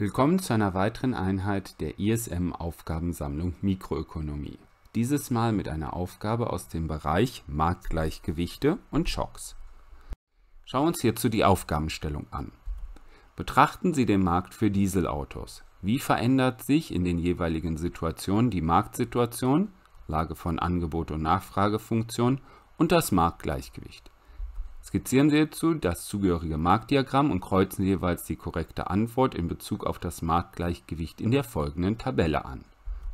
Willkommen zu einer weiteren Einheit der ISM-Aufgabensammlung Mikroökonomie. Dieses Mal mit einer Aufgabe aus dem Bereich Marktgleichgewichte und Schocks. Schauen wir uns hierzu die Aufgabenstellung an. Betrachten Sie den Markt für Dieselautos. Wie verändert sich in den jeweiligen Situationen die Marktsituation, Lage von Angebot und Nachfragefunktion und das Marktgleichgewicht? Skizzieren Sie hierzu das zugehörige Marktdiagramm und kreuzen Sie jeweils die korrekte Antwort in Bezug auf das Marktgleichgewicht in der folgenden Tabelle an.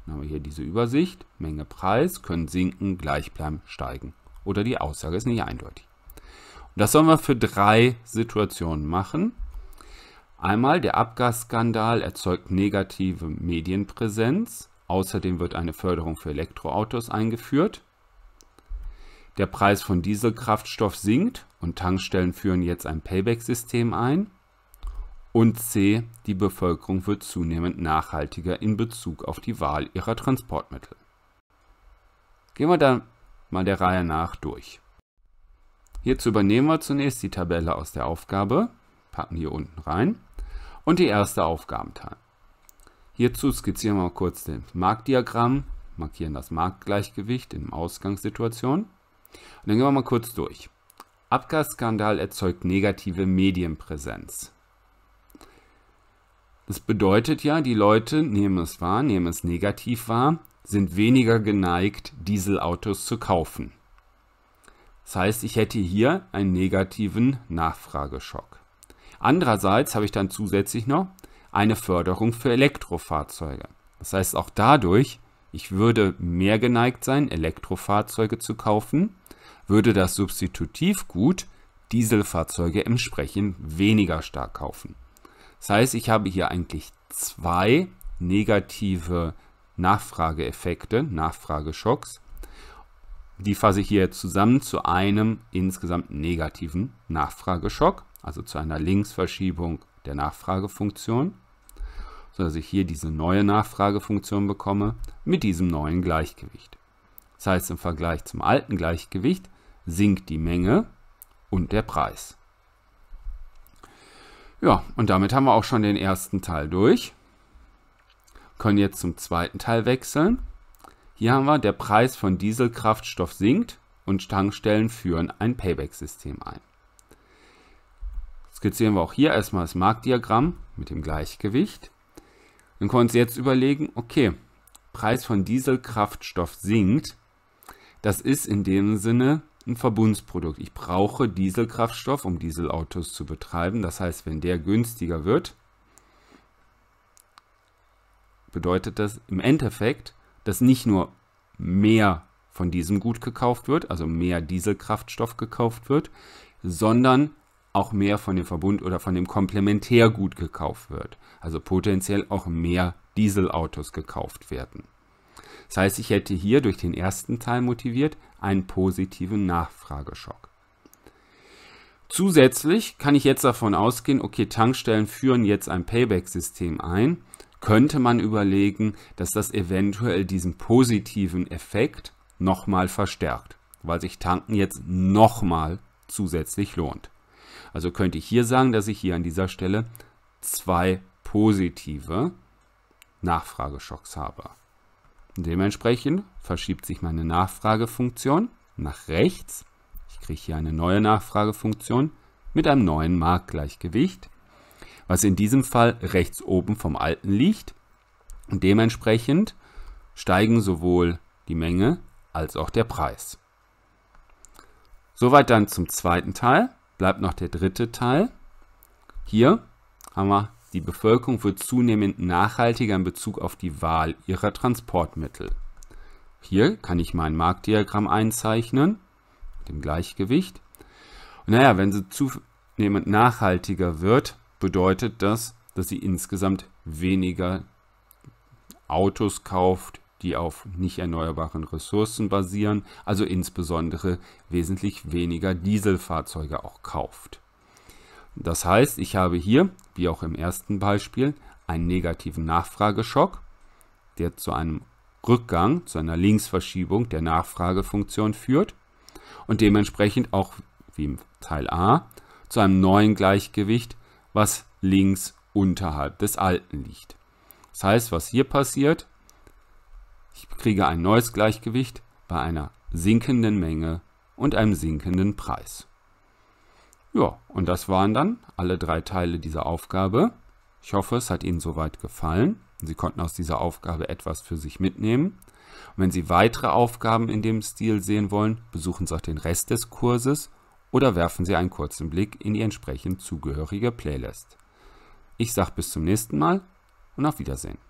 Dann haben wir hier diese Übersicht. Menge Preis können sinken, gleich bleiben, steigen. Oder die Aussage ist nicht eindeutig. Und das sollen wir für drei Situationen machen. Einmal der Abgasskandal erzeugt negative Medienpräsenz. Außerdem wird eine Förderung für Elektroautos eingeführt. Der Preis von Dieselkraftstoff sinkt und Tankstellen führen jetzt ein Payback-System ein. Und C. Die Bevölkerung wird zunehmend nachhaltiger in Bezug auf die Wahl ihrer Transportmittel. Gehen wir dann mal der Reihe nach durch. Hierzu übernehmen wir zunächst die Tabelle aus der Aufgabe, packen hier unten rein und die erste Aufgabenteil. Hierzu skizzieren wir kurz den Marktdiagramm, markieren das Marktgleichgewicht in Ausgangssituation und dann gehen wir mal kurz durch. Abgasskandal erzeugt negative Medienpräsenz. Das bedeutet ja, die Leute nehmen es wahr, nehmen es negativ wahr, sind weniger geneigt, Dieselautos zu kaufen. Das heißt, ich hätte hier einen negativen Nachfrageschock. Andererseits habe ich dann zusätzlich noch eine Förderung für Elektrofahrzeuge. Das heißt, auch dadurch ich würde mehr geneigt sein, Elektrofahrzeuge zu kaufen, würde das Substitutivgut Dieselfahrzeuge entsprechend weniger stark kaufen. Das heißt, ich habe hier eigentlich zwei negative Nachfrageeffekte, Nachfrageschocks. Die fasse ich hier zusammen zu einem insgesamt negativen Nachfrageschock, also zu einer Linksverschiebung der Nachfragefunktion sodass ich hier diese neue Nachfragefunktion bekomme mit diesem neuen Gleichgewicht. Das heißt, im Vergleich zum alten Gleichgewicht sinkt die Menge und der Preis. Ja, und damit haben wir auch schon den ersten Teil durch. Können jetzt zum zweiten Teil wechseln. Hier haben wir, der Preis von Dieselkraftstoff sinkt und Tankstellen führen ein Payback-System ein. Skizzieren wir auch hier erstmal das Marktdiagramm mit dem Gleichgewicht. Dann können wir uns jetzt überlegen, okay, Preis von Dieselkraftstoff sinkt. Das ist in dem Sinne ein Verbundsprodukt. Ich brauche Dieselkraftstoff, um Dieselautos zu betreiben. Das heißt, wenn der günstiger wird, bedeutet das im Endeffekt, dass nicht nur mehr von diesem Gut gekauft wird, also mehr Dieselkraftstoff gekauft wird, sondern auch mehr von dem Verbund oder von dem Komplementärgut gekauft wird. Also potenziell auch mehr Dieselautos gekauft werden. Das heißt, ich hätte hier durch den ersten Teil motiviert einen positiven Nachfrageschock. Zusätzlich kann ich jetzt davon ausgehen, okay, Tankstellen führen jetzt ein Payback-System ein. Könnte man überlegen, dass das eventuell diesen positiven Effekt nochmal verstärkt, weil sich Tanken jetzt nochmal zusätzlich lohnt. Also könnte ich hier sagen, dass ich hier an dieser Stelle zwei positive Nachfrageschocks habe. Dementsprechend verschiebt sich meine Nachfragefunktion nach rechts. Ich kriege hier eine neue Nachfragefunktion mit einem neuen Marktgleichgewicht, was in diesem Fall rechts oben vom alten liegt. Und dementsprechend steigen sowohl die Menge als auch der Preis. Soweit dann zum zweiten Teil bleibt noch der dritte Teil. Hier haben wir, die Bevölkerung wird zunehmend nachhaltiger in Bezug auf die Wahl ihrer Transportmittel. Hier kann ich mein Marktdiagramm einzeichnen, dem Gleichgewicht. Und naja, wenn sie zunehmend nachhaltiger wird, bedeutet das, dass sie insgesamt weniger Autos kauft, die auf nicht erneuerbaren Ressourcen basieren, also insbesondere wesentlich weniger Dieselfahrzeuge auch kauft. Das heißt, ich habe hier, wie auch im ersten Beispiel, einen negativen Nachfrageschock, der zu einem Rückgang, zu einer Linksverschiebung der Nachfragefunktion führt und dementsprechend auch, wie im Teil A, zu einem neuen Gleichgewicht, was links unterhalb des alten liegt. Das heißt, was hier passiert, ich kriege ein neues Gleichgewicht bei einer sinkenden Menge und einem sinkenden Preis. Ja, und das waren dann alle drei Teile dieser Aufgabe. Ich hoffe, es hat Ihnen soweit gefallen. Sie konnten aus dieser Aufgabe etwas für sich mitnehmen. Und wenn Sie weitere Aufgaben in dem Stil sehen wollen, besuchen Sie auch den Rest des Kurses oder werfen Sie einen kurzen Blick in die entsprechend zugehörige Playlist. Ich sage bis zum nächsten Mal und auf Wiedersehen.